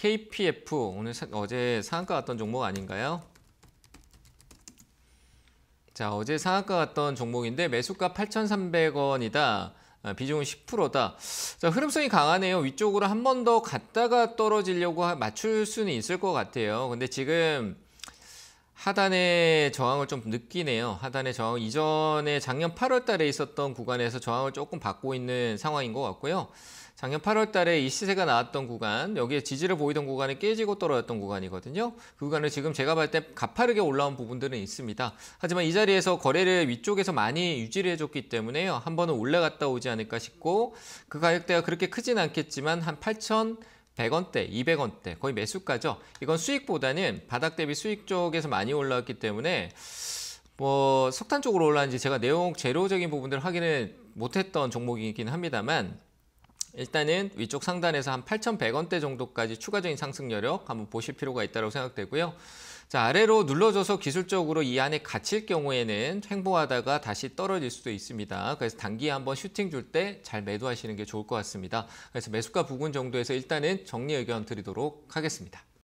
KPF 오늘 사, 어제 상한가 갔던 종목 아닌가요? 자 어제 상한가 갔던 종목인데 매수가 8,300원이다. 아, 비중은 10%다. 자, 흐름성이 강하네요. 위쪽으로 한 번 더 갔다가 떨어지려고 맞출 수는 있을 것 같아요. 근데 지금 하단의 저항을 좀 느끼네요. 하단의 저항 이전에 작년 8월 달에 있었던 구간에서 저항을 조금 받고 있는 상황인 것 같고요. 작년 8월 달에 이 시세가 나왔던 구간, 여기에 지지를 보이던 구간이 깨지고 떨어졌던 구간이거든요. 그 구간을 지금 제가 볼 때 가파르게 올라온 부분들은 있습니다. 하지만 이 자리에서 거래를 위쪽에서 많이 유지를 해줬기 때문에요. 한 번은 올라갔다 오지 않을까 싶고 그 가격대가 그렇게 크진 않겠지만 한 8천 100원대, 200원대 거의 매수가죠. 이건 수익보다는 바닥 대비 수익 쪽에서 많이 올라왔기 때문에 뭐 석탄 쪽으로 올라왔는지 제가 내용 재료적인 부분들을 확인을 못했던 종목이긴 합니다만 일단은 위쪽 상단에서 한 8,100원대 정도까지 추가적인 상승 여력 한번 보실 필요가 있다고 생각되고요. 자, 아래로 눌러줘서 기술적으로 이 안에 갇힐 경우에는 횡보하다가 다시 떨어질 수도 있습니다. 그래서 단기에 한번 슈팅 줄 때 잘 매도하시는 게 좋을 것 같습니다. 그래서 매수가 부분 정도에서 일단은 정리 의견 드리도록 하겠습니다.